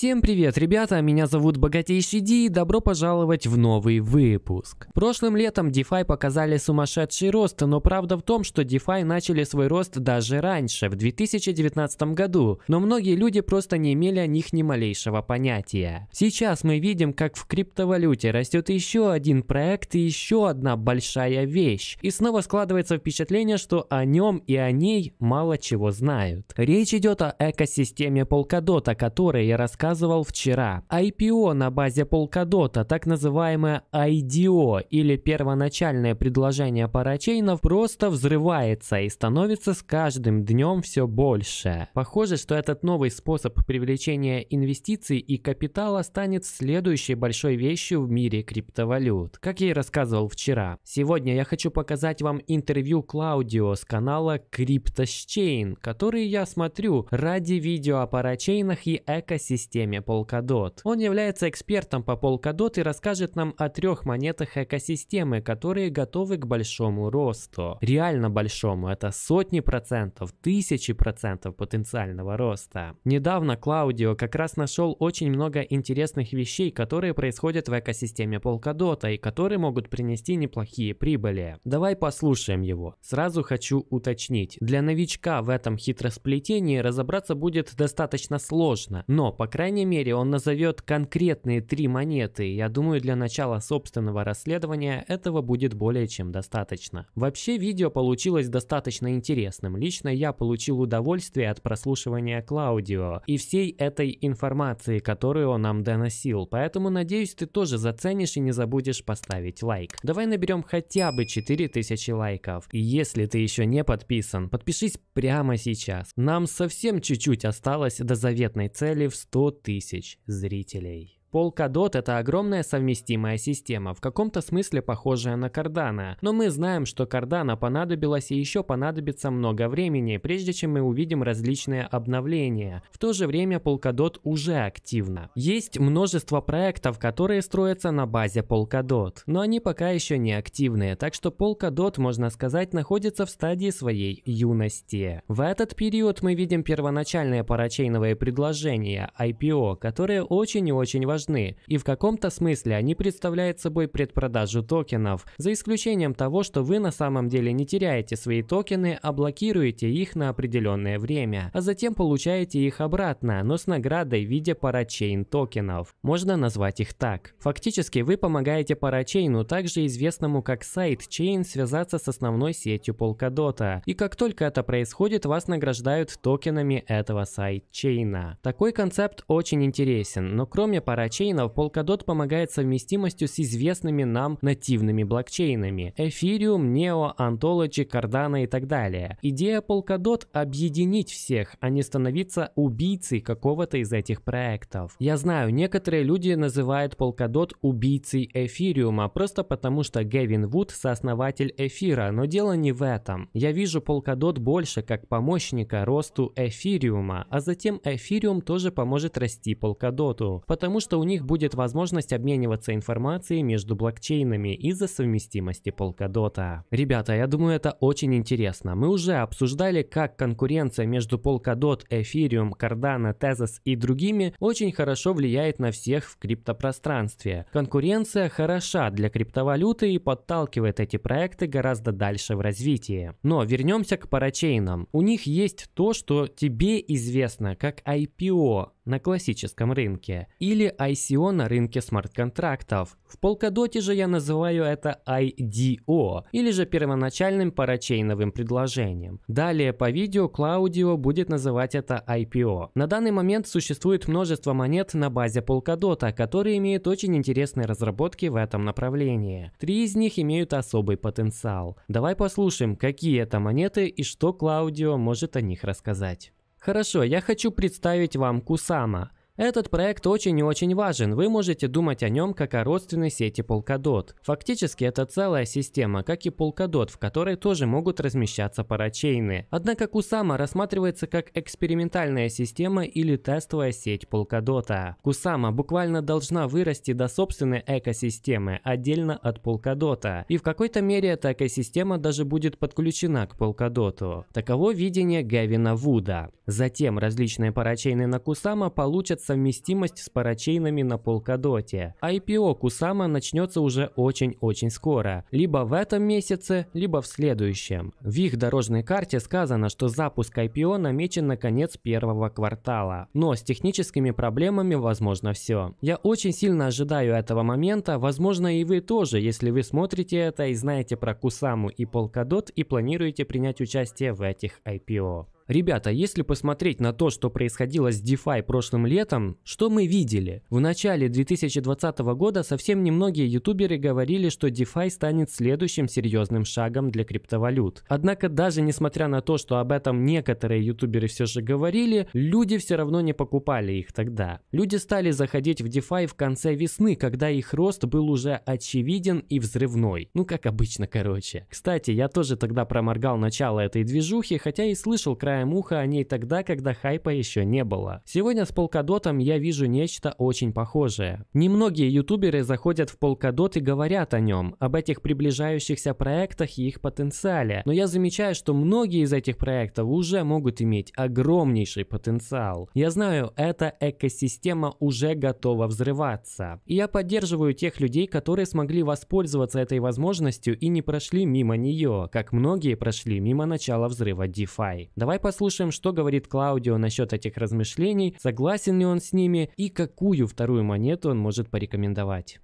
Всем привет, ребята, меня зовут Богатейший Ди и добро пожаловать в новый выпуск. Прошлым летом DeFi показали сумасшедший рост, но правда в том, что DeFi начали свой рост даже раньше, в 2019 году, но многие люди просто не имели о них ни малейшего понятия. Сейчас мы видим, как в криптовалюте растет еще один проект и еще одна большая вещь, и снова складывается впечатление, что о нем и о ней мало чего знают. Речь идет о экосистеме Polkadot, о которой я рассказывал рассказывал вчера. IPO на базе Polkadot, так называемое IDO или первоначальное предложение парачейнов просто взрывается и становится с каждым днем все больше. Похоже, что этот новый способ привлечения инвестиций и капитала станет следующей большой вещью в мире криптовалют. Как я и рассказывал вчера. Сегодня я хочу показать вам интервью Клаудио с канала CryptoChain, который я смотрю ради видео о парачейнах и экосистеме экосистеме Polkadot. Он является экспертом по Polkadot и расскажет нам о трех монетах экосистемы, которые готовы к большому росту. Реально большому, это сотни процентов, тысячи процентов потенциального роста. Недавно Клаудио как раз нашел очень много интересных вещей, которые происходят в экосистеме Polkadot и которые могут принести неплохие прибыли. Давай послушаем его. Сразу хочу уточнить. Для новичка в этом хитросплетении разобраться будет достаточно сложно, но по крайней крайней мере, он назовет конкретные три монеты. Я думаю, для начала собственного расследования этого будет более чем достаточно. Вообще, видео получилось достаточно интересным. Лично я получил удовольствие от прослушивания Клаудио и всей этой информации, которую он нам доносил. Поэтому, надеюсь, ты тоже заценишь и не забудешь поставить лайк. Давай наберем хотя бы 4000 лайков. И если ты еще не подписан, подпишись прямо сейчас. Нам совсем чуть-чуть осталось до заветной цели в 100 тысяч зрителей. Polkadot — это огромная совместимая система, в каком-то смысле похожая на Cardano. Но мы знаем, что Cardano понадобилось и еще понадобится много времени, прежде чем мы увидим различные обновления. В то же время Polkadot уже активна. Есть множество проектов, которые строятся на базе Polkadot, но они пока еще не активные, так что Polkadot, можно сказать, находится в стадии своей юности. В этот период мы видим первоначальные парачейновые предложения, IPO, которые очень и очень важны важны, и в каком-то смысле они представляют собой предпродажу токенов, за исключением того, что вы на самом деле не теряете свои токены, а блокируете их на определенное время, а затем получаете их обратно, но с наградой в виде парачейн токенов. Можно назвать их так. Фактически вы помогаете парачейну, также известному как сайдчейн, связаться с основной сетью Polkadot, и как только это происходит, вас награждают токенами этого side-чейна. Такой концепт очень интересен, но кроме парачейна блокчейнов Polkadot помогает совместимостью с известными нам нативными блокчейнами – Ethereum, Neo, Ontology, Cardano и так далее. Идея Polkadot – объединить всех, а не становиться убийцей какого-то из этих проектов. Я знаю, некоторые люди называют Polkadot убийцей эфириума просто потому, что Гевин Вуд – сооснователь эфира, но дело не в этом. Я вижу Polkadot больше как помощника росту эфириума, а затем эфириум тоже поможет расти Polkadot, потому что у них будет возможность обмениваться информацией между блокчейнами из-за совместимости Polkadot. Ребята, я думаю, это очень интересно. Мы уже обсуждали, как конкуренция между Polkadot, Ethereum, Cardano, Tezos и другими очень хорошо влияет на всех в криптопространстве. Конкуренция хороша для криптовалюты и подталкивает эти проекты гораздо дальше в развитии. Но вернемся к парачейнам. У них есть то, что тебе известно как IPO на классическом рынке или ICO на рынке смарт-контрактов. В Polkadot же я называю это IDO, или же первоначальным парачейновым предложением. Далее по видео Клаудио будет называть это IPO. На данный момент существует множество монет на базе Polkadot, которые имеют очень интересные разработки в этом направлении. Три из них имеют особый потенциал. Давай послушаем, какие это монеты и что Клаудио может о них рассказать. Хорошо, я хочу представить вам Кусама. Этот проект очень и очень важен, вы можете думать о нем как о родственной сети Polkadot. Фактически это целая система, как и Polkadot, в которой тоже могут размещаться парачейны. Однако Кусама рассматривается как экспериментальная система или тестовая сеть Polkadot. Кусама буквально должна вырасти до собственной экосистемы, отдельно от Polkadot. И в какой-то мере эта экосистема даже будет подключена к Polkadot. Таково видение Гевина Вуда. Затем различные парачейны на Кусама получат совместимость с парачейнами на Polkadot. IPO Кусама начнется уже очень-очень скоро, либо в этом месяце, либо в следующем. В их дорожной карте сказано, что запуск IPO намечен на конец первого квартала. Но с техническими проблемами возможно все. Я очень сильно ожидаю этого момента, возможно и вы тоже, если вы смотрите это и знаете про Кусаму и Polkadot и планируете принять участие в этих IPO. Ребята, а если посмотреть на то, что происходило с DeFi прошлым летом, что мы видели? В начале 2020 года совсем немногие ютуберы говорили, что DeFi станет следующим серьезным шагом для криптовалют. Однако даже несмотря на то, что об этом некоторые ютуберы все же говорили, люди все равно не покупали их тогда. Люди стали заходить в DeFi в конце весны, когда их рост был уже очевиден и взрывной. Ну как обычно, короче. Кстати, я тоже тогда проморгал начало этой движухи, хотя и слышал краем краем уха о ней тогда, когда хайпа еще не было. Сегодня с полкадотом я вижу нечто очень похожее. Немногие ютуберы заходят в полкадот и говорят о нем, об этих приближающихся проектах и их потенциале. Но я замечаю, что многие из этих проектов уже могут иметь огромнейший потенциал. Я знаю, эта экосистема уже готова взрываться. И я поддерживаю тех людей, которые смогли воспользоваться этой возможностью и не прошли мимо нее, как многие прошли мимо начала взрыва DeFi. Давай Давай послушаем, что говорит Клаудио насчет этих размышлений, согласен ли он с ними и какую вторую монету он может порекомендовать.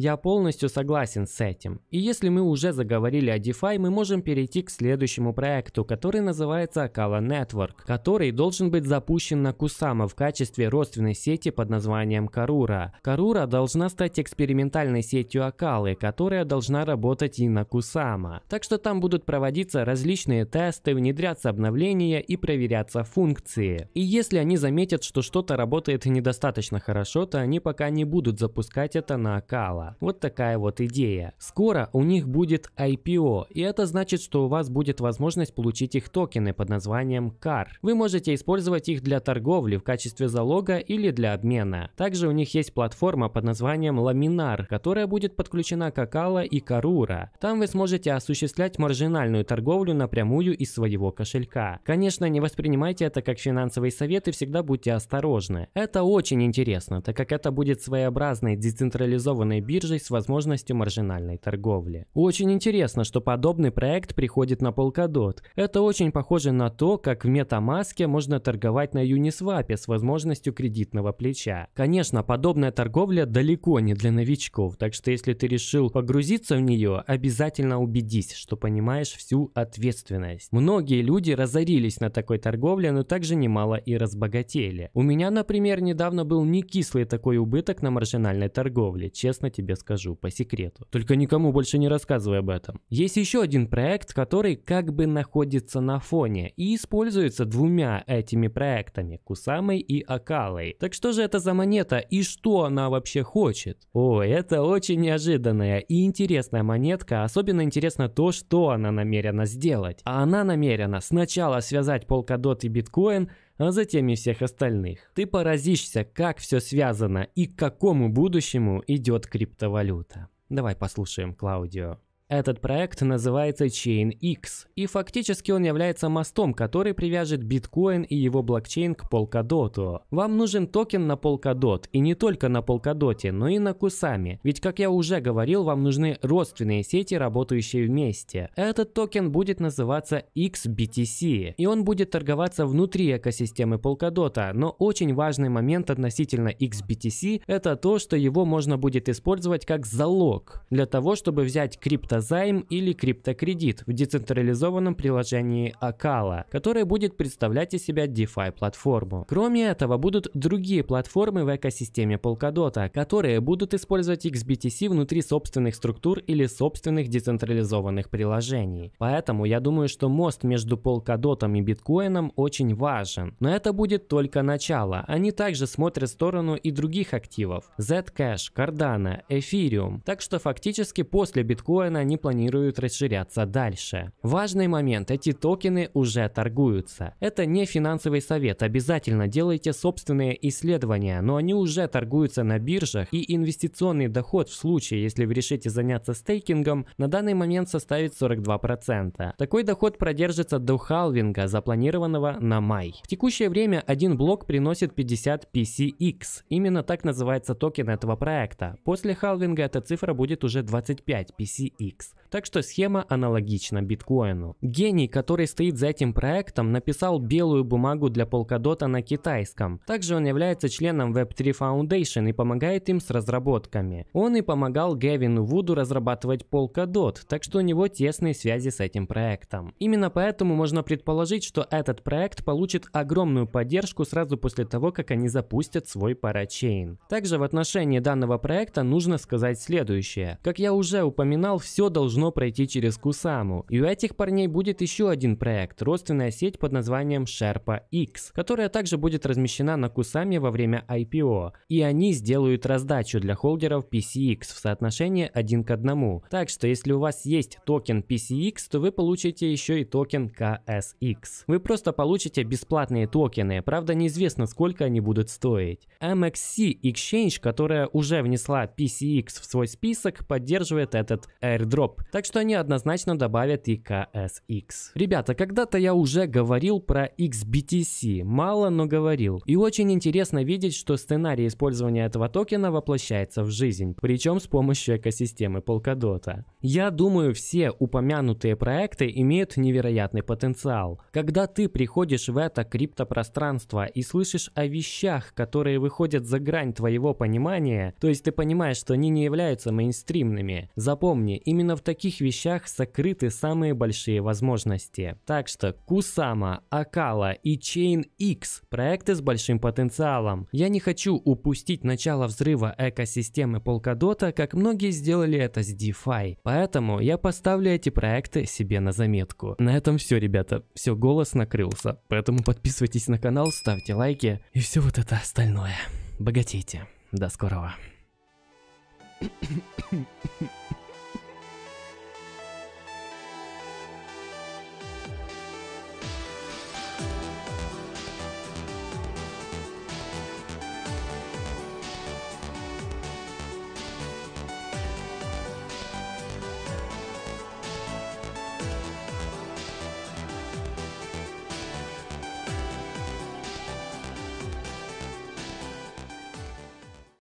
Я полностью согласен с этим. И если мы уже заговорили о DeFi, мы можем перейти к следующему проекту, который называется Akala Network, который должен быть запущен на Кусама в качестве родственной сети под названием Карура. Карура должна стать экспериментальной сетью Акалы, которая должна работать и на Кусама. Так что там будут проводиться различные тесты, внедряться обновления и проверяться функции. И если они заметят, что что-то работает недостаточно хорошо, то они пока не будут запускать это на Акала. Вот такая вот идея. Скоро у них будет IPO, и это значит, что у вас будет возможность получить их токены под названием CAR. Вы можете использовать их для торговли в качестве залога или для обмена. Также у них есть платформа под названием Laminar, которая будет подключена к Акала и Карура. Там вы сможете осуществлять маржинальную торговлю напрямую из своего кошелька. Конечно, не воспринимайте это как финансовый совет и всегда будьте осторожны. Это очень интересно, так как это будет своеобразной децентрализованной биржей, биржей с возможностью маржинальной торговли. Очень интересно, что подобный проект приходит на Polkadot. Это очень похоже на то, как в MetaMask можно торговать на Uniswap с возможностью кредитного плеча. Конечно, подобная торговля далеко не для новичков, так что если ты решил погрузиться в нее, обязательно убедись, что понимаешь всю ответственность. Многие люди разорились на такой торговле, но также немало и разбогатели. У меня, например, недавно был не кислый такой убыток на маржинальной торговле, честно тебе скажу по секрету. Только никому больше не рассказывай об этом. Есть еще один проект, который как бы находится на фоне и используется двумя этими проектами – Кусамой и Акалой. Так что же это за монета и что она вообще хочет? О, это очень неожиданная и интересная монетка, особенно интересно то, что она намерена сделать. А она намерена сначала связать полкадот и биткоин – а затем и всех остальных. Ты поразишься, как все связано и к какому будущему идет криптовалюта. Давай послушаем Клаудио. Этот проект называется ChainX, и фактически он является мостом, который привяжет биткоин и его блокчейн к Polkadot. Вам нужен токен на Polkadot, и не только на Polkadot, но и на Кусами, ведь, как я уже говорил, вам нужны родственные сети, работающие вместе. Этот токен будет называться XBTC, и он будет торговаться внутри экосистемы Polkadot, но очень важный момент относительно XBTC – это то, что его можно будет использовать как залог для того, чтобы взять крипто криптозайм или криптокредит в децентрализованном приложении Акала, которое будет представлять из себя DeFi платформу. Кроме этого будут другие платформы в экосистеме Polkadot, которые будут использовать XBTC внутри собственных структур или собственных децентрализованных приложений. Поэтому я думаю, что мост между Polkadot и биткоином очень важен. Но это будет только начало. Они также смотрят в сторону и других активов. Zcash, Cardano, Ethereum. Так что фактически после биткоина они планируют расширяться дальше. Важный момент, эти токены уже торгуются. Это не финансовый совет, обязательно делайте собственные исследования, но они уже торгуются на биржах и инвестиционный доход в случае, если вы решите заняться стейкингом, на данный момент составит 42%. Такой доход продержится до халвинга, запланированного на май. В текущее время один блок приносит 50 PCX, именно так называется токен этого проекта. После халвинга эта цифра будет уже 25 PCX. FTX. Так что схема аналогична биткоину. Гений, который стоит за этим проектом, написал белую бумагу для Polkadot на китайском. Также он является членом Web3 Foundation и помогает им с разработками. Он и помогал Гевину Вуду разрабатывать Polkadot, так что у него тесные связи с этим проектом. Именно поэтому можно предположить, что этот проект получит огромную поддержку сразу после того, как они запустят свой парачейн. Также в отношении данного проекта нужно сказать следующее. Как я уже упоминал, все должно пройти через Кусаму. И у этих парней будет еще один проект, родственная сеть под названием Sherpa X, которая также будет размещена на Кусаме во время IPO. И они сделают раздачу для холдеров PCX в соотношении 1 к 1. Так что если у вас есть токен PCX, то вы получите еще и токен KSX. Вы просто получите бесплатные токены, правда неизвестно сколько они будут стоить. MXC Exchange, которая уже внесла PCX в свой список, поддерживает этот airdrop дроп. Так что они однозначно добавят и KSX. Ребята, когда-то я уже говорил про XBTC. Мало, но говорил. И очень интересно видеть, что сценарий использования этого токена воплощается в жизнь. Причем с помощью экосистемы Polkadot. Я думаю, все упомянутые проекты имеют невероятный потенциал. Когда ты приходишь в это криптопространство и слышишь о вещах, которые выходят за грань твоего понимания, то есть ты понимаешь, что они не являются мейнстримными. Запомни, именно Именно в таких вещах сокрыты самые большие возможности. Так что Кусама, Акала и Chain X – проекты с большим потенциалом. Я не хочу упустить начало взрыва экосистемы Polkadot, как многие сделали это с DeFi. Поэтому я поставлю эти проекты себе на заметку. На этом все, ребята. Все, голос накрылся. Поэтому подписывайтесь на канал, ставьте лайки и все вот это остальное. Богатейте. До скорого.